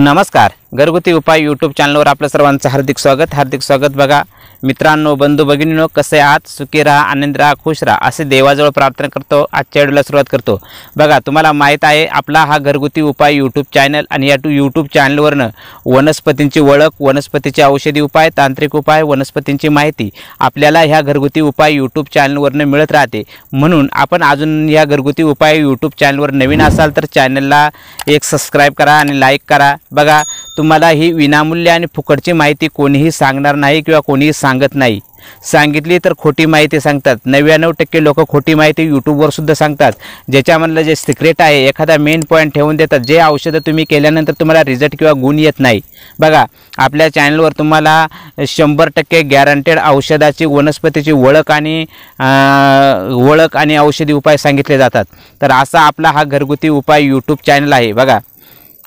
नमस्कार घरगुती उपाय यूट्यूब चॅनलवर आपलं सर्वांचं हार्दिक स्वागत हार्दिक स्वागत बघा मित्रांनो बंधू भगिनीनो कसे आहात सुखी राहा आनंद राहा खुश राहा असे देवाजवळ प्रार्थना करतो आजच्या व्हिडिओला सुरुवात करतो बघा तुम्हाला माहीत आहे आपला हा घरगुती उपाय यूट्यूब चॅनल आणि या टू यूट्यूब चॅनलवरनं वनस्पतींची ओळख वनस्पतीचे औषधी उपाय तांत्रिक उपाय वनस्पतींची माहिती आपल्याला ह्या घरगुती उपाय यूट्यूब चॅनलवरनं मिळत राहते म्हणून आपण अजून या घरगुती उपाय यूट्यूब चॅनलवर नवीन असाल तर चॅनलला एक सबस्क्राईब करा आणि लाईक करा बघा तुम्हाला ही विनामूल्य आणि फुकटची माहिती कोणीही सांगणार नाही किंवा कोणीही सांगत नाही सांगितली तर खोटी माहिती सांगतात नव्याण्णव टक्के लोक खोटी माहिती यूट्यूबवर सुद्धा सांगतात ज्याच्यामधलं जे सिक्रेट आहे एखादा मेन पॉईंट ठेवून देतात जे औषधं तुम्ही केल्यानंतर तुम्हाला रिझल्ट किंवा गुण येत नाही बघा आपल्या चॅनलवर तुम्हाला शंभर टक्के गॅरंटेड औषधाची वनस्पतीची ओळख आणि ओळख आणि औषधी उपाय सांगितले जातात तर असा आपला हा घरगुती उपाय यूट्यूब चॅनल आहे बघा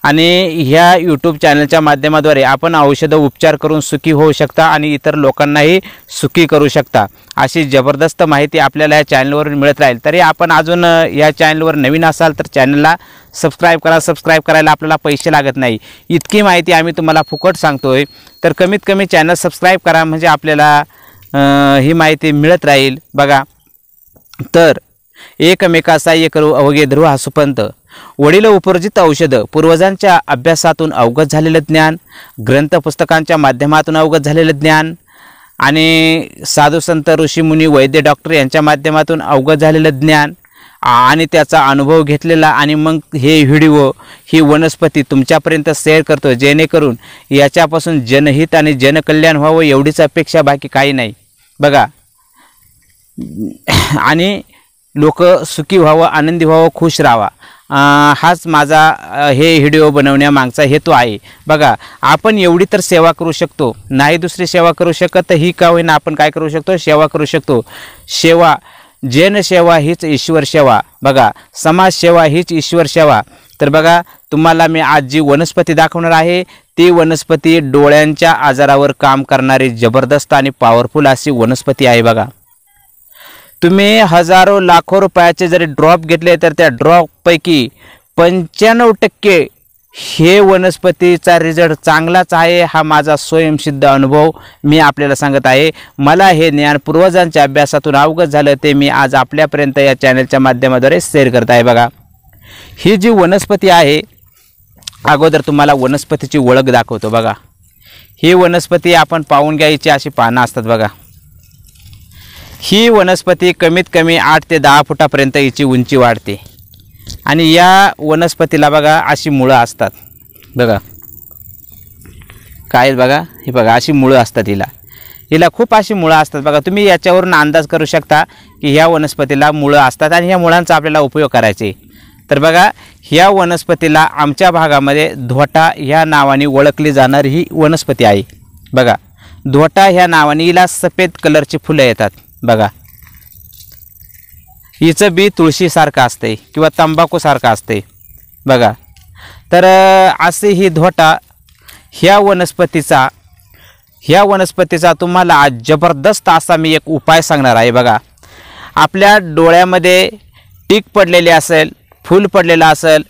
आणि ह्या यूट्यूब चॅनलच्या माध्यमाद्वारे आपण औषधं उपचार करून सुखी होऊ शकता आणि इतर लोकांनाही सुखी करू शकता अशी जबरदस्त माहिती आपल्याला या चॅनलवरून मिळत राहील तरी आपण अजून या चॅनलवर नवीन असाल तर चॅनलला सबस्क्राईब करा सबस्क्राईब करायला आपल्याला पैसे लागत नाही इतकी माहिती आम्ही तुम्हाला फुकट सांगतो तर कमीत कमी चॅनल सबस्क्राईब करा म्हणजे आपल्याला ही माहिती मिळत राहील बघा तर एकमेकाचा एक अवघे ध्रुव हा सुपंत वडील उपर्जित औषधं पूर्वजांच्या अभ्यासातून अवगत झालेलं ज्ञान ग्रंथपुस्तकांच्या माध्यमातून अवगत झालेलं ज्ञान आणि साधू संत ऋषीमुनी वैद्य डॉक्टर यांच्या माध्यमातून अवगत झालेलं ज्ञान आणि त्याचा अनुभव घेतलेला आणि मग हे व्हिडिओ ही वनस्पती तुमच्यापर्यंत शेअर करतो जेणेकरून याच्यापासून जनहित आणि जनकल्याण व्हावं एवढीच अपेक्षा बाकी काही नाही बघा आणि लोक सुखी व्हावं आनंदी व्हावं खुश राहावा हाच माझा हे व्हिडिओ बनवण्यामागचा हेतू आहे बघा आपण एवढी तर सेवा करू शकतो नाही दुसरी सेवा करू शकत तर ही का होईना आपण काय करू शकतो सेवा करू शकतो सेवा जनसेवा हीच ईश्वर सेवा बघा समाजसेवा हीच ईश्वर सेवा तर बघा तुम्हाला मी आज जी वनस्पती दाखवणार आहे ती वनस्पती डोळ्यांच्या आजारावर काम करणारी जबरदस्त आणि पॉवरफुल अशी वनस्पती आहे बघा तुम्ही हजारो लाखो रुपयाचे जरी ड्रॉप घेतले तर त्या ड्रॉपपैकी पंच्याण्णव टक्के हे वनस्पतीचा रिझल्ट चांगलाच आहे हा माझा स्वयंसिद्ध अनुभव मी आपल्याला सांगत आहे मला हे ज्ञान पूर्वजांच्या अभ्यासातून अवगत झालं ते मी आज आपल्यापर्यंत या चॅनलच्या माध्यमाद्वारे शेअर करत आहे बघा ही जी वनस्पती आहे अगोदर तुम्हाला वनस्पतीची ओळख दाखवतो बघा ही वनस्पती आपण पाहून घ्यायची अशी पानं असतात बघा ही वनस्पती कमीत कमी आठ ते दहा फुटापर्यंत हिची उंची वाढते आणि या वनस्पतीला बघा अशी मुळं असतात बघा काय बघा हे बघा अशी मुळं असतात हिला हिला खूप अशी मुळं असतात बघा तुम्ही याच्यावरून अंदाज करू शकता की ह्या वनस्पतीला मुळं असतात आणि ह्या मुळांचा आपल्याला उपयोग करायचे तर बघा ह्या वनस्पतीला आमच्या भागामध्ये धोटा ह्या नावाने ओळखली जाणारी ही वनस्पती आहे बघा धोटा ह्या नावाने हिला सफेद कलरची फुलं येतात बघा हिचं बी तुळशीसारखं असते किंवा तंबाखूसारखं असते बघा तर असे ही धोटा ह्या वनस्पतीचा ह्या वनस्पतीचा तुम्हाला आज जबरदस्त असा मी एक उपाय सांगणार आहे बघा आपल्या डोळ्यामध्ये टीक पडलेली असेल फूल पडलेलं असेल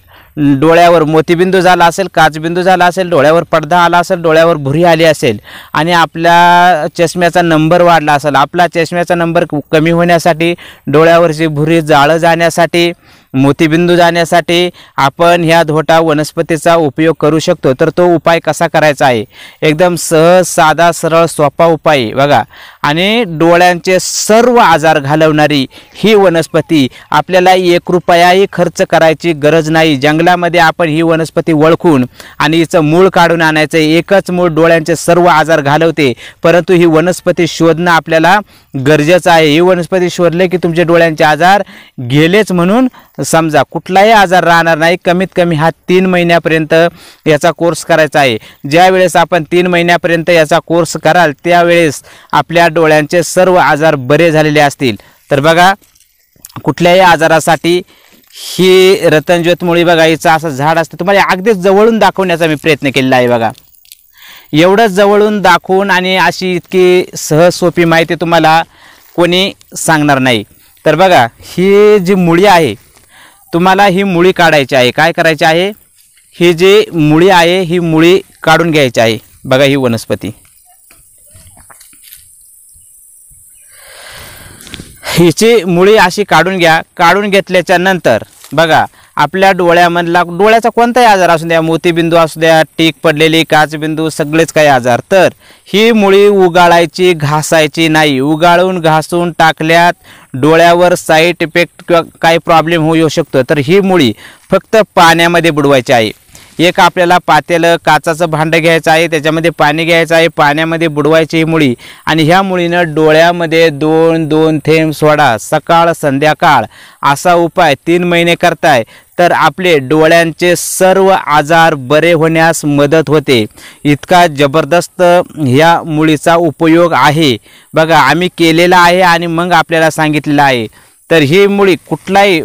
डोळ्यावर मोतीबिंदू झाला असेल काचबिंदू झाला असेल डोळ्यावर पडदा आला असेल डोळ्यावर भुरी आली असेल आणि आपल्या चष्म्याचा नंबर वाढला असेल आपला चष्म्याचा नंबर कमी होण्यासाठी डोळ्यावरची भुरी जाळं जाण्यासाठी मोतीबिंदू जाण्यासाठी आपण ह्या धोटा वनस्पतीचा उपयोग करू शकतो तर तो उपाय कसा करायचा आहे एकदम सहज साधा सरळ सोपा उपाय बघा आणि डोळ्यांचे सर्व आजार घालवणारी ही वनस्पती आपल्याला एक रुपयाही खर्च करायची गरज नाही जंगलामध्ये आपण ही वनस्पती ओळखून आणि हिचं मूळ काढून आणायचं एकच मूळ डोळ्यांचे सर्व आजार घालवते परंतु ही वनस्पती शोधणं आपल्याला गरजेचं आहे ही वनस्पती शोधले की तुमचे डोळ्यांचे आजार गेलेच म्हणून समजा कुठलाही आजार राहणार नाही कमीत कमी हा तीन महिन्यापर्यंत याचा कोर्स करायचा आहे ज्यावेळेस आपण तीन महिन्यापर्यंत याचा कोर्स कराल त्यावेळेस आपल्या डोळ्यांचे सर्व आजार बरे झालेले असतील तर बघा कुठल्याही आजारासाठी ही रतनज्योत मुळी बघा हिचं असं झाड असतं तुम्हाला अगदीच जवळून दाखवण्याचा मी प्रयत्न केलेला आहे बघा एवढं जवळून दाखवून आणि अशी इतकी सहज सोपी माहिती तुम्हाला कोणी सांगणार नाही तर बघा ही जी मुळी आहे तुम्हाला ही मुळी काढायची आहे काय करायची आहे ही जी मुळी आहे ही मुळी काढून घ्यायची आहे बघा ही वनस्पती हिची मुळी अशी काढून घ्या काढून घेतल्याच्या नंतर बघा आपल्या डोळ्यामधला डोळ्याचा कोणताही आजार असू द्या मोतीबिंदू असू द्या टीक पडलेली काचबिंदू सगळेच काही आजार तर ही मुळी उगाळायची घासायची नाही उगाळून घासून टाकल्यात डोळ्यावर साईड इफेक्ट किंवा काही प्रॉब्लेम होऊ शकतो तर ही मुळी फक्त पाण्यामध्ये बुडवायची आहे एक आपल्याला पातेलं काचाचं भांडं घ्यायचं आहे त्याच्यामध्ये पाणी घ्यायचं आहे पाण्यामध्ये बुडवायची ही मुळी आणि ह्या मुळीनं डोळ्यामध्ये दोन दोन थेंब सोडा सकाळ संध्याकाळ असा उपाय तीन महिने करताय तर आपले डोळ्यांचे सर्व आजार बरे होण्यास मदत होते इतका जबरदस्त ह्या मुळीचा उपयोग आहे बघा आम्ही केलेला आहे आणि मग आपल्याला सांगितलेलं आहे तर ही मुळी कुठलाही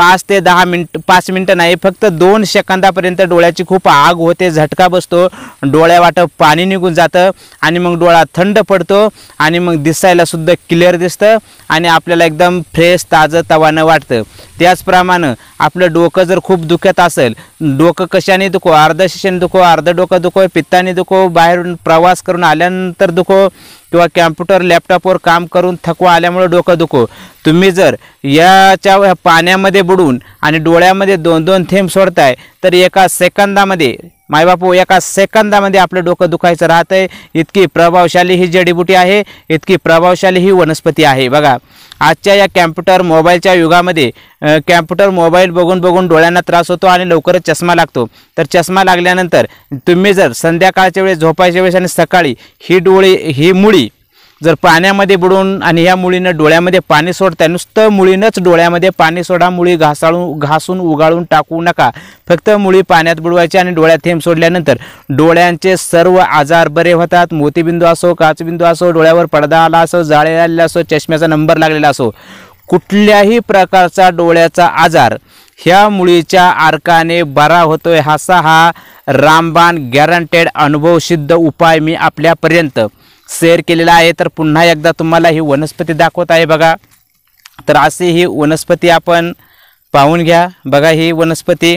पाच ते दहा मिनट पाच मिनटं नाही फक्त दोन सेकंदापर्यंत डोळ्याची खूप आग होते झटका बसतो डोळ्यावाटं पाणी निघून जातं आणि मग डोळा थंड पडतो आणि मग दिसायलासुद्धा क्लिअर दिसतं आणि आपल्याला एकदम फ्रेश ताजं तवानं वाटतं त्याचप्रमाणे आपलं डोकं जर खूप दुखत असेल डोकं कशाने दुखो अर्ध शिक्षण दुखो अर्धं डोकं दुखो पित्ताने दुखो बाहेरून प्रवास करून आल्यानंतर दुखो किंवा कॅम्प्युटर लॅपटॉपवर काम करून थकवा आल्यामुळं डोकं दुखो तुम्ही जर याच्या पाण्यामध्ये बुडून आणि डोळ्यामध्ये दोन दोन थेंब सोडताय तर एका सेकंदामध्ये मायबापू एका सेकंदामध्ये आपलं डोकं दुखायचं राहतंय इतकी प्रभावशाली ही जडीबुटी आहे इतकी प्रभावशाली ही वनस्पती आहे बघा आजच्या या कॅम्प्युटर मोबाईलच्या युगामध्ये कॅम्प्युटर मोबाईल बघून बघून डोळ्यांना त्रास होतो आणि लवकरच चष्मा लागतो तर चष्मा लागल्यानंतर तुम्ही जर संध्याकाळच्या वेळेस झोपायच्या वेळेस आणि सकाळी ही डोळे ही मुळी जर पाण्यामध्ये बुडून आणि ह्या मुळीनं डोळ्यामध्ये पाणी सोडताय नुसतं मुळीनंच डोळ्यामध्ये पाणी सोडा मुळी घासाळून घासून उगाळून टाकू नका फक्त मुळी पाण्यात बुडवायची आणि डोळ्यात थेंब सोडल्यानंतर डोळ्यांचे सर्व आजार बरे होतात मोतीबिंदू असो काचबिंदू असो डोळ्यावर पडदा आला असो जाळे आलेला असो चष्म्याचा नंबर लागलेला असो कुठल्याही प्रकारचा डोळ्याचा आजार ह्या मुळीच्या आरकाने बरा होतोय असा हा रामबाण गॅरंटेड अनुभवसिद्ध उपाय मी आपल्यापर्यंत शेअर केलेला आहे तर पुन्हा एकदा तुम्हाला ही वनस्पती दाखवत आहे बघा तर अशी ही वनस्पती आपण पाहून घ्या बघा ही वनस्पती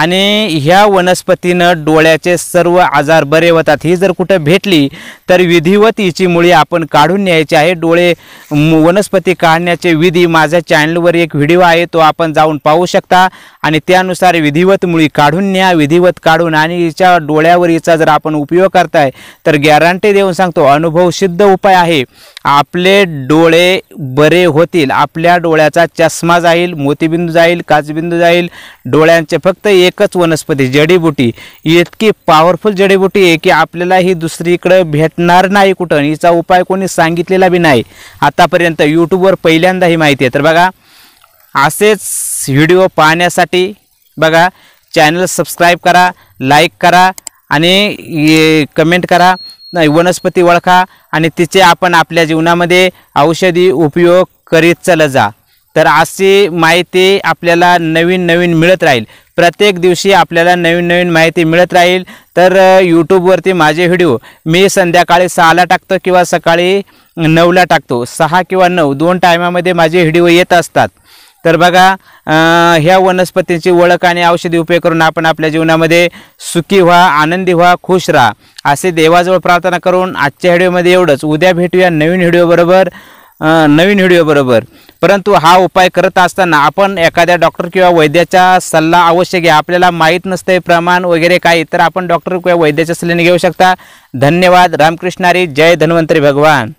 आणि ह्या वनस्पतीनं डोळ्याचे सर्व आजार बरे होतात ही जर कुठं भेटली तर विधिवत हिची मुळी आपण काढून न्यायची आहे डोळे वनस्पती काढण्याचे विधी माझ्या चॅनलवर एक व्हिडिओ आहे तो आपण जाऊन पाहू शकता आणि त्यानुसार विधिवत मुळी काढून न्या विधिवत काढून आणि हिच्या डोळ्यावर हिचा जर आपण उपयोग करताय तर गॅरंटी देऊन सांगतो अनुभव सिद्ध उपाय आहे आपले डोळे बरे होतील आपल्या डोळ्याचा चष्मा जाईल मोतीबिंदू जाईल काचबिंदू जाईल डोळ्यांचे फक्त एक एकच वनस्पती जडीबुटी इतकी पॉवरफुल जडीबुटी आहे की आपल्याला ही दुसरीकडं भेटणार नाही कुठं हिचा उपाय कोणी सांगितलेला बी नाही आतापर्यंत यूट्यूबवर पहिल्यांदा ही माहिती आहे तर बघा असेच व्हिडिओ पाहण्यासाठी बघा चॅनल सबस्क्राईब करा लाईक करा आणि कमेंट करा वनस्पती ओळखा आणि तिचे आपण आपल्या जीवनामध्ये औषधी उपयोग करीत चला जा तर अशी माहिती आपल्याला नवीन नवीन मिळत राहील प्रत्येक दिवशी आपल्याला नवीन नवीन माहिती मिळत राहील तर यूट्यूबवरती माझे व्हिडिओ मी संध्याकाळी सहाला टाकतो किंवा सकाळी नऊला टाकतो सहा किंवा नऊ दोन टायमामध्ये माझे व्हिडिओ येत असतात तर बघा ह्या वनस्पतींची ओळख आणि औषधी उपयोग करून आपण आपल्या जीवनामध्ये सुखी व्हा आनंदी व्हा खुश राहा असे देवाजवळ प्रार्थना करून आजच्या व्हिडिओमध्ये एवढंच उद्या भेटूया नवीन व्हिडिओबरोबर नवीन व्हिडिओबरोबर परंतु हा उपाय करत असताना आपण एखाद्या डॉक्टर किंवा वैद्याचा सल्ला आवश्यक आहे आपल्याला माहीत नसते प्रमाण वगैरे काही तर आपण डॉक्टर किंवा वैद्याच्या सल्ल्याने घेऊ शकता धन्यवाद रामकृष्णारी जय धन्वंतरी भगवान